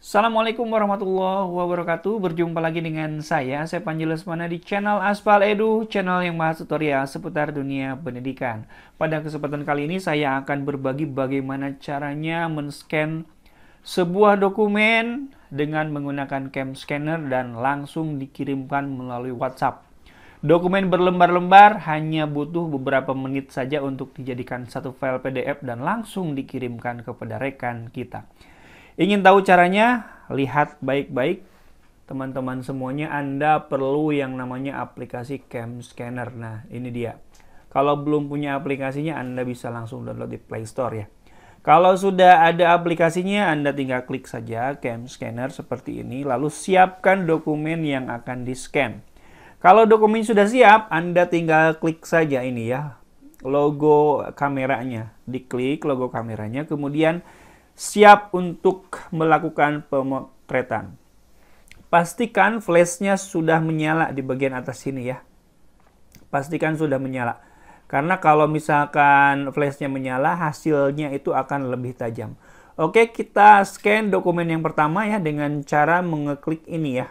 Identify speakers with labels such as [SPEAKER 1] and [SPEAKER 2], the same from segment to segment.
[SPEAKER 1] Assalamualaikum warahmatullahi wabarakatuh. Berjumpa lagi dengan saya, saya Panji Lesmana di channel Aspal Edu, channel yang bahas tutorial seputar dunia pendidikan. Pada kesempatan kali ini saya akan berbagi bagaimana caranya men-scan sebuah dokumen dengan menggunakan cam scanner dan langsung dikirimkan melalui WhatsApp. Dokumen berlembar-lembar hanya butuh beberapa menit saja untuk dijadikan satu file PDF dan langsung dikirimkan kepada rekan kita. Ingin tahu caranya? Lihat baik-baik teman-teman semuanya Anda perlu yang namanya aplikasi Cam Scanner. Nah, ini dia. Kalau belum punya aplikasinya Anda bisa langsung download di Play Store ya. Kalau sudah ada aplikasinya, Anda tinggal klik saja cam scanner seperti ini, lalu siapkan dokumen yang akan di-scan. Kalau dokumen sudah siap, Anda tinggal klik saja ini ya, logo kameranya. Diklik logo kameranya, kemudian siap untuk melakukan pemotretan. Pastikan flashnya sudah menyala di bagian atas sini ya. Pastikan sudah menyala. Karena kalau misalkan flashnya menyala, hasilnya itu akan lebih tajam. Oke, kita scan dokumen yang pertama ya dengan cara mengeklik ini ya.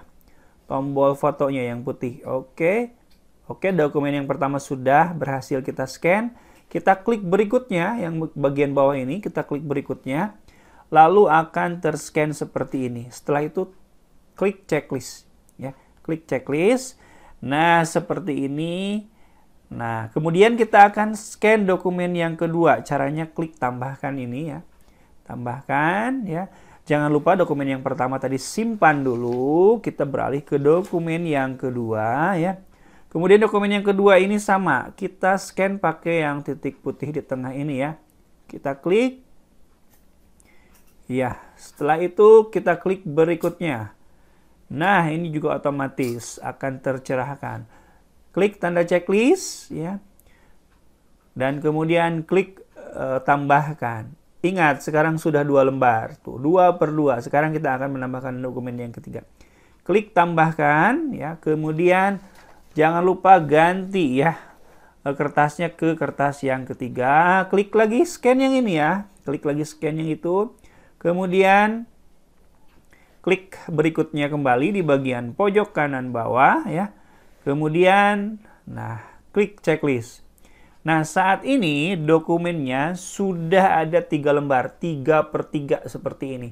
[SPEAKER 1] Tombol fotonya yang putih. Oke. Oke, dokumen yang pertama sudah berhasil kita scan. Kita klik berikutnya yang bagian bawah ini, kita klik berikutnya lalu akan terscan seperti ini. Setelah itu klik checklist ya. Klik checklist. Nah, seperti ini. Nah, kemudian kita akan scan dokumen yang kedua. Caranya klik tambahkan ini ya. Tambahkan ya. Jangan lupa dokumen yang pertama tadi simpan dulu. Kita beralih ke dokumen yang kedua ya. Kemudian dokumen yang kedua ini sama. Kita scan pakai yang titik putih di tengah ini ya. Kita klik Ya, setelah itu kita klik berikutnya. Nah, ini juga otomatis akan tercerahkan. Klik tanda checklist ya. Dan kemudian klik e, tambahkan. Ingat, sekarang sudah dua lembar. Tuh, dua per dua. Sekarang kita akan menambahkan dokumen yang ketiga. Klik tambahkan, ya. Kemudian jangan lupa ganti ya eh, kertasnya ke kertas yang ketiga. Klik lagi scan yang ini ya. Klik lagi scan yang itu. Kemudian klik berikutnya kembali di bagian pojok kanan bawah ya. Kemudian nah klik checklist. Nah saat ini dokumennya sudah ada tiga lembar, tiga per tiga seperti ini.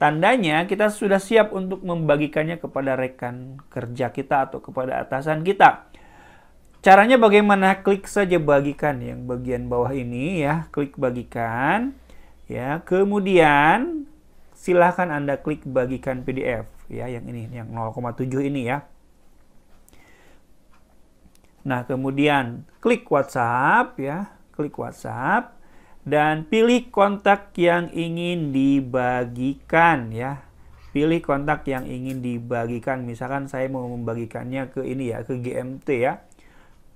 [SPEAKER 1] Tandanya kita sudah siap untuk membagikannya kepada rekan kerja kita atau kepada atasan kita. Caranya bagaimana? Klik saja bagikan yang bagian bawah ini ya, klik bagikan. Ya, kemudian silahkan Anda klik bagikan PDF ya yang ini yang 0,7 ini ya. Nah, kemudian klik WhatsApp ya, klik WhatsApp dan pilih kontak yang ingin dibagikan ya. Pilih kontak yang ingin dibagikan. Misalkan saya mau membagikannya ke ini ya, ke GMT ya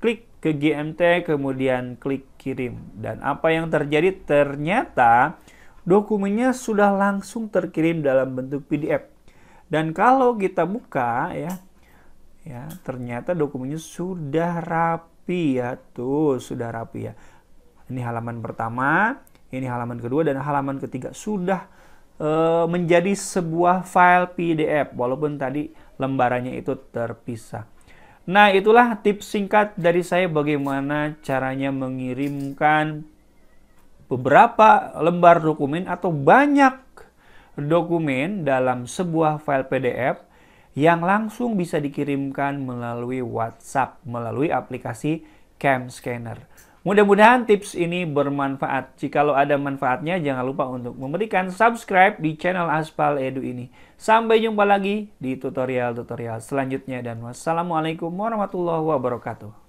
[SPEAKER 1] klik ke GMT, kemudian klik kirim. Dan apa yang terjadi? Ternyata dokumennya sudah langsung terkirim dalam bentuk PDF. Dan kalau kita buka ya, ya ternyata dokumennya sudah rapi ya. Tuh, sudah rapi ya. Ini halaman pertama, ini halaman kedua dan halaman ketiga sudah e, menjadi sebuah file PDF walaupun tadi lembarannya itu terpisah. Nah, itulah tips singkat dari saya bagaimana caranya mengirimkan beberapa lembar dokumen atau banyak dokumen dalam sebuah file PDF yang langsung bisa dikirimkan melalui WhatsApp melalui aplikasi Cam Scanner. Mudah-mudahan tips ini bermanfaat. Jikalau ada manfaatnya, jangan lupa untuk memberikan subscribe di channel Aspal Edu ini. Sampai jumpa lagi di tutorial-tutorial selanjutnya dan wassalamualaikum warahmatullahi wabarakatuh.